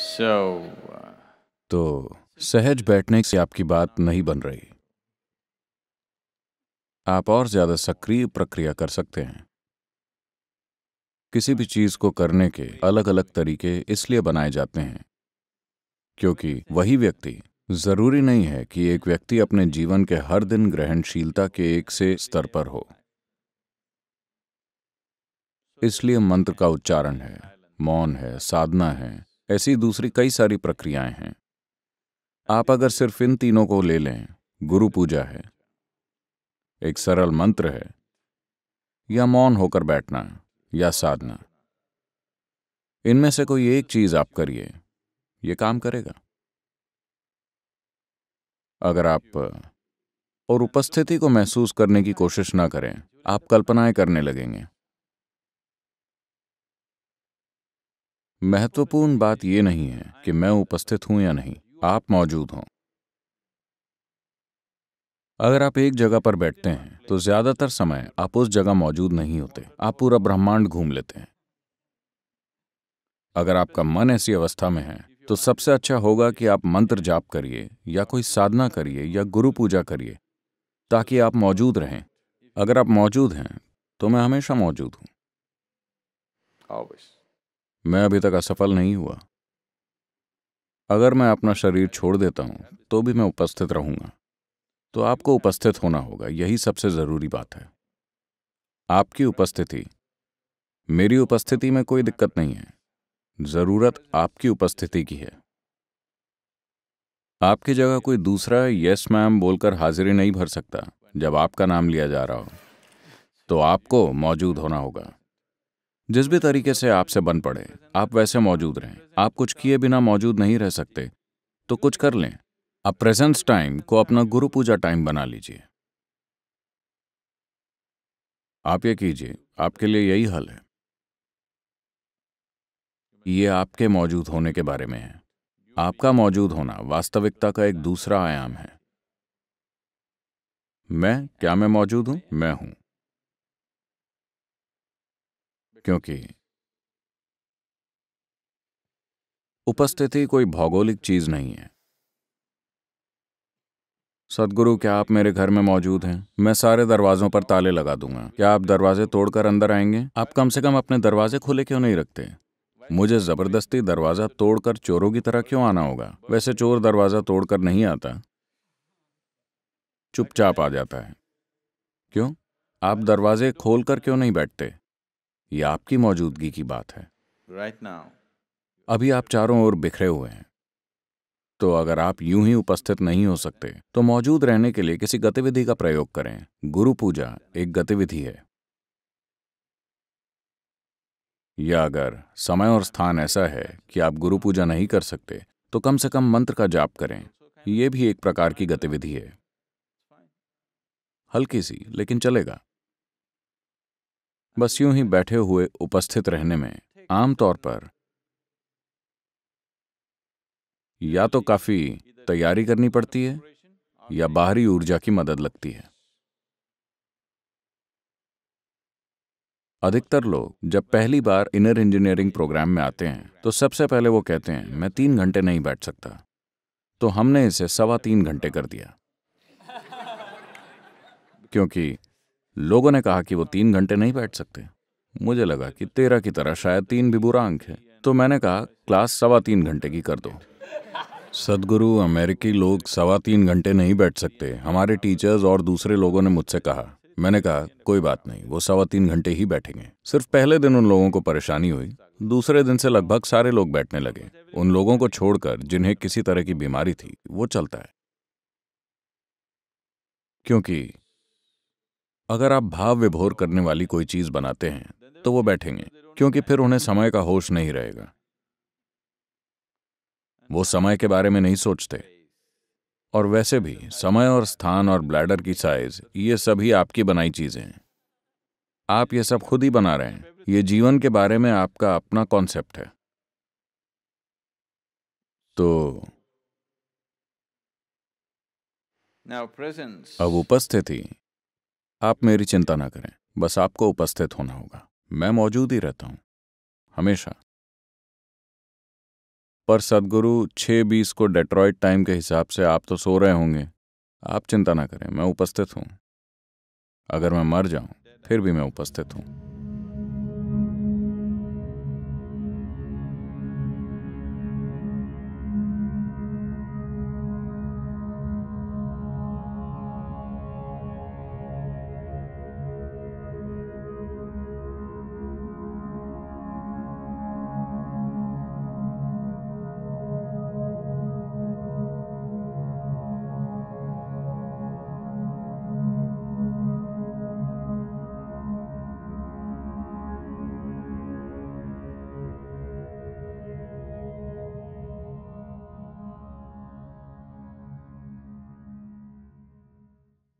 so, uh... तो सहज बैठने से आपकी बात नहीं बन रही आप और ज्यादा सक्रिय प्रक्रिया कर सकते हैं किसी भी चीज को करने के अलग अलग तरीके इसलिए बनाए जाते हैं क्योंकि वही व्यक्ति जरूरी नहीं है कि एक व्यक्ति अपने जीवन के हर दिन ग्रहणशीलता के एक से स्तर पर हो इसलिए मंत्र का उच्चारण है मौन है साधना है ऐसी दूसरी कई सारी प्रक्रियाएं हैं आप अगर सिर्फ इन तीनों को ले लें गुरु पूजा है एक सरल मंत्र है या मौन होकर बैठना या साधना इनमें से कोई एक चीज आप करिए ये काम करेगा अगर आप और उपस्थिति को महसूस करने की कोशिश ना करें आप कल्पनाएं करने लगेंगे महत्वपूर्ण बात यह नहीं है कि मैं उपस्थित हूं या नहीं आप मौजूद हों अगर आप एक जगह पर बैठते हैं तो ज्यादातर समय आप उस जगह मौजूद नहीं होते आप पूरा ब्रह्मांड घूम लेते हैं अगर आपका मन ऐसी अवस्था में है तो सबसे अच्छा होगा कि आप मंत्र जाप करिए या कोई साधना करिए या गुरु पूजा करिए ताकि आप मौजूद रहें अगर आप मौजूद हैं तो मैं हमेशा मौजूद हूं मैं अभी तक असफल नहीं हुआ अगर मैं अपना शरीर छोड़ देता हूं तो भी मैं उपस्थित रहूंगा तो आपको उपस्थित होना होगा यही सबसे ज़रूरी बात है आपकी उपस्थिति मेरी उपस्थिति में कोई दिक्कत नहीं है ज़रूरत आपकी उपस्थिति की है आपकी जगह कोई दूसरा यस मैम बोलकर हाजिरी नहीं भर सकता जब आपका नाम लिया जा रहा हो तो आपको मौजूद होना होगा जिस भी तरीके से आपसे बन पड़े आप वैसे मौजूद रहें आप कुछ किए बिना मौजूद नहीं रह सकते तो कुछ कर लें आप प्रेजेंस टाइम को अपना गुरु पूजा टाइम बना लीजिए आप ये कीजिए आपके लिए यही हल है ये आपके मौजूद होने के बारे में है आपका मौजूद होना वास्तविकता का एक दूसरा आयाम है मैं क्या मैं मौजूद हूं मैं हूं क्योंकि उपस्थिति कोई भौगोलिक चीज नहीं है सदगुरु क्या आप मेरे घर में मौजूद हैं मैं सारे दरवाजों पर ताले लगा दूंगा क्या आप दरवाजे तोड़कर अंदर आएंगे आप कम से कम अपने दरवाजे खुले क्यों नहीं रखते मुझे जबरदस्ती दरवाजा तोड़कर चोरों की तरह क्यों आना होगा वैसे चोर दरवाजा तोड़कर नहीं आता चुपचाप आ जाता है क्यों आप दरवाजे खोलकर क्यों नहीं बैठते ये आपकी मौजूदगी की बात है राइट right नाउ अभी आप चारों ओर बिखरे हुए हैं तो अगर आप यूं ही उपस्थित नहीं हो सकते तो मौजूद रहने के लिए किसी गतिविधि का प्रयोग करें गुरु पूजा एक गतिविधि है या अगर समय और स्थान ऐसा है कि आप गुरु पूजा नहीं कर सकते तो कम से कम मंत्र का जाप करें यह भी एक प्रकार की गतिविधि है हल्की सी लेकिन चलेगा बस यूं ही बैठे हुए उपस्थित रहने में आमतौर पर या तो काफी तैयारी करनी पड़ती है या बाहरी ऊर्जा की मदद लगती है अधिकतर लोग जब पहली बार इनर इंजीनियरिंग प्रोग्राम में आते हैं तो सबसे पहले वो कहते हैं मैं तीन घंटे नहीं बैठ सकता तो हमने इसे सवा तीन घंटे कर दिया क्योंकि लोगों ने कहा कि वो तीन घंटे नहीं बैठ सकते मुझे लगा कि तेरा की तरह शायद तीन भी बुरा अंक है तो मैंने कहा क्लास सवा तीन घंटे की कर दो सदगुरु अमेरिकी लोग सवा तीन घंटे नहीं बैठ सकते हमारे टीचर्स और दूसरे लोगों ने मुझसे कहा मैंने कहा कोई बात नहीं वो सवा तीन घंटे ही बैठेंगे सिर्फ पहले दिन उन लोगों को परेशानी हुई दूसरे दिन से लगभग सारे लोग बैठने लगे उन लोगों को छोड़कर जिन्हें किसी तरह की बीमारी थी वो चलता है क्योंकि अगर आप भाव विभोर करने वाली कोई चीज बनाते हैं तो वो बैठेंगे क्योंकि फिर उन्हें समय का होश नहीं रहेगा वो समय के बारे में नहीं सोचते और वैसे भी समय और स्थान और ब्लैडर की साइज ये सभी आपकी बनाई चीजें हैं आप ये सब खुद ही बना रहे हैं ये जीवन के बारे में आपका अपना कॉन्सेप्ट है तो अब उपस्थिति आप मेरी चिंता ना करें बस आपको उपस्थित होना होगा मैं मौजूद ही रहता हूं हमेशा पर सदगुरु छह बीस को डेट्रॉइड टाइम के हिसाब से आप तो सो रहे होंगे आप चिंता ना करें मैं उपस्थित हूं अगर मैं मर जाऊं फिर भी मैं उपस्थित हूं